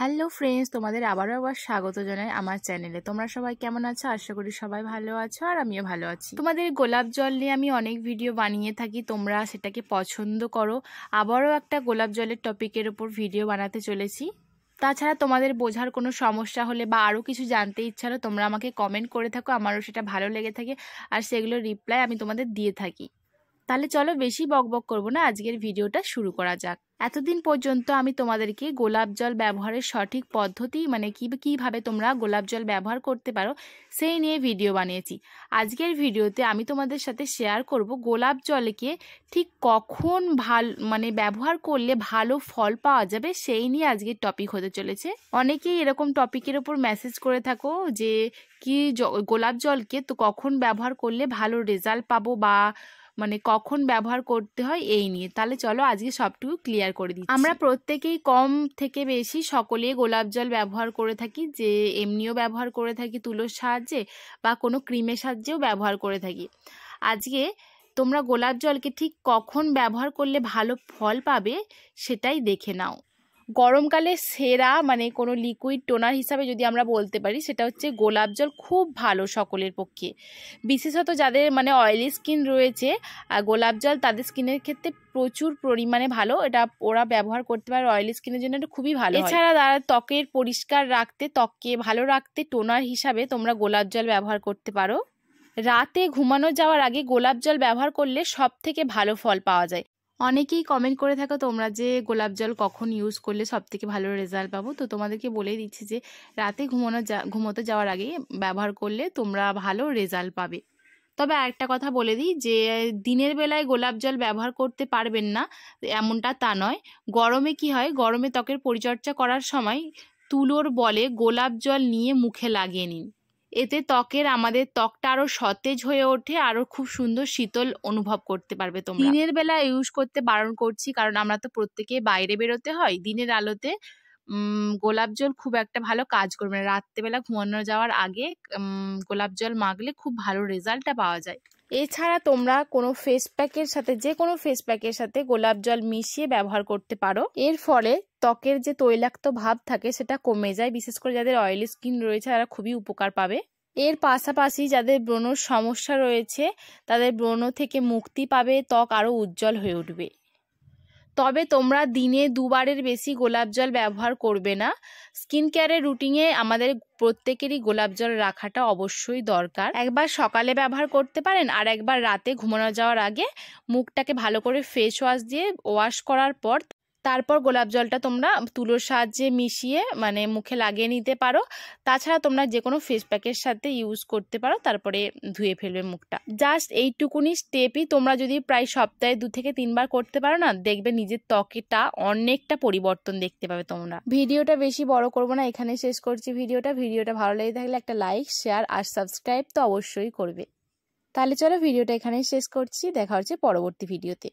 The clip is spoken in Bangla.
হ্যালো ফ্রেন্ডস তোমাদের আবারও আবার স্বাগত জানাই আমার চ্যানেলে তোমরা সবাই কেমন আছো আশা করি সবাই ভালো আছো আর আমিও ভালো আছি তোমাদের গোলাপ জল নিয়ে আমি অনেক ভিডিও বানিয়ে থাকি তোমরা সেটাকে পছন্দ করো আবারও একটা গোলাপ জলের টপিকের ওপর ভিডিও বানাতে চলেছি তাছাড়া তোমাদের বোঝার কোনো সমস্যা হলে বা আরও কিছু জানতে ইচ্ছা হলে তোমরা আমাকে কমেন্ট করে থাকো আমারও সেটা ভালো লেগে থাকে আর সেগুলো রিপ্লাই আমি তোমাদের দিয়ে থাকি তাহলে চলো বেশি বকবক করবো না আজকের ভিডিওটা শুরু করা যাক এতদিন পর্যন্ত আমি তোমাদেরকে গোলাপ জল ব্যবহারের সঠিক পদ্ধতি মানে কী কীভাবে তোমরা গোলাপ জল ব্যবহার করতে পারো সেই নিয়ে ভিডিও বানিয়েছি আজকের ভিডিওতে আমি তোমাদের সাথে শেয়ার করব গোলাপ জলকে ঠিক কখন ভাল মানে ব্যবহার করলে ভালো ফল পাওয়া যাবে সেই নিয়ে আজকের টপিক হতে চলেছে অনেকেই এরকম টপিকের ওপর মেসেজ করে থাকো যে কি গোলাপ জলকে তো কখন ব্যবহার করলে ভালো রেজাল্ট পাবো বা মানে কখন ব্যবহার করতে হয় এই নিয়ে তাহলে চলো আজকে সবটুকু ক্লিয়ার করে দিই আমরা প্রত্যেকেই কম থেকে বেশি সকলে গোলাপ জল ব্যবহার করে থাকি যে এমনিও ব্যবহার করে থাকি তুলোর সাহায্যে বা কোনো ক্রিমের সাহায্যেও ব্যবহার করে থাকি আজকে তোমরা গোলাপ জলকে ঠিক কখন ব্যবহার করলে ভালো ফল পাবে সেটাই দেখে নাও গরমকালে সেরা মানে কোনো লিকুইড টোনার হিসাবে যদি আমরা বলতে পারি সেটা হচ্ছে গোলাপ জল খুব ভালো সকলের পক্ষে বিশেষত যাদের মানে অয়েলি স্কিন রয়েছে আর গোলাপ জল তাদের স্কিনের ক্ষেত্রে প্রচুর পরিমাণে ভালো এটা ওরা ব্যবহার করতে পারে অয়েলি স্কিনের জন্য এটা খুবই ভালো এছাড়া তারা ত্বকের পরিষ্কার রাখতে ত্বককে ভালো রাখতে টোনার হিসাবে তোমরা গোলাপ জল ব্যবহার করতে পারো রাতে ঘুমানো যাওয়ার আগে গোলাপ জল ব্যবহার করলে সব থেকে ভালো ফল পাওয়া যায় অনেকেই কমেন্ট করে থাকো তোমরা যে গোলাপ জল কখন ইউজ করলে সবথেকে ভালো রেজাল্ট পাবো তো তোমাদেরকে বলে দিচ্ছি যে রাতে ঘুমানো যা ঘুমোতে যাওয়ার আগে ব্যবহার করলে তোমরা ভালো রেজাল্ট পাবে তবে একটা কথা বলে দিই যে দিনের বেলায় গোলাপ জল ব্যবহার করতে পারবেন না এমনটা তা নয় গরমে কি হয় গরমে ত্বকের পরিচর্যা করার সময় তুলোর বলে গোলাপ জল নিয়ে মুখে লাগিয়ে নিন এতে ত্বকের আমাদের ত্বকটা আরও সতেজ হয়ে ওঠে আরও খুব সুন্দর শীতল অনুভব করতে পারবে তোমরা দিনের বেলা ইউজ করতে বারণ করছি কারণ আমরা তো প্রত্যেকে বাইরে বেরোতে হয় দিনের আলোতে গোলাপ জল খুব একটা ভালো কাজ করবে না রাত্রেবেলা ঘুমানো যাওয়ার আগে গোলাপ জল মাগলে খুব ভালো রেজাল্টটা পাওয়া যায় এছাড়া তোমরা কোনো ফেস প্যাকের সাথে যে কোনো ফেস প্যাকের সাথে গোলাপ জল মিশিয়ে ব্যবহার করতে পারো এর ফলে ত্বকের যে তৈলাক্ত ভাব থাকে সেটা কমে যায় বিশেষ করে যাদের অয়েলি স্কিন রয়েছে তারা খুবই উপকার পাবে এর পাশাপাশি যাদের ব্রণর সমস্যা রয়েছে তাদের ব্রণ থেকে মুক্তি পাবে ত্বক আরও উজ্জ্বল হয়ে উঠবে তবে তোমরা দিনে দুবারের বেশি গোলাপ জল ব্যবহার করবে না স্কিন কেয়ারের রুটিনে আমাদের প্রত্যেকেরই গোলাপ জল রাখাটা অবশ্যই দরকার একবার সকালে ব্যবহার করতে পারেন আর একবার রাতে ঘুমানো যাওয়ার আগে মুখটাকে ভালো করে ফেস ওয়াশ দিয়ে ওয়াশ করার পর তারপর গোলাপ জলটা তোমরা তুলোর সাহায্যে মিশিয়ে মানে মুখে লাগিয়ে নিতে পারো তাছাড়া তোমরা যে কোনো ফেস প্যাকের সাথে ইউজ করতে পারো তারপরে ধুয়ে ফেলবে মুখটা জাস্ট এইটুকুনি স্টেপই তোমরা যদি প্রায় সপ্তাহে দু থেকে তিনবার করতে পারো না দেখবে নিজের ত্বকেটা অনেকটা পরিবর্তন দেখতে পাবে তোমরা ভিডিওটা বেশি বড় করবো না এখানে শেষ করছি ভিডিওটা ভিডিওটা ভালো লেগে থাকলে একটা লাইক শেয়ার আর সাবস্ক্রাইব তো অবশ্যই করবে তাহলে চলো ভিডিওটা এখানেই শেষ করছি দেখা হচ্ছে পরবর্তী ভিডিওতে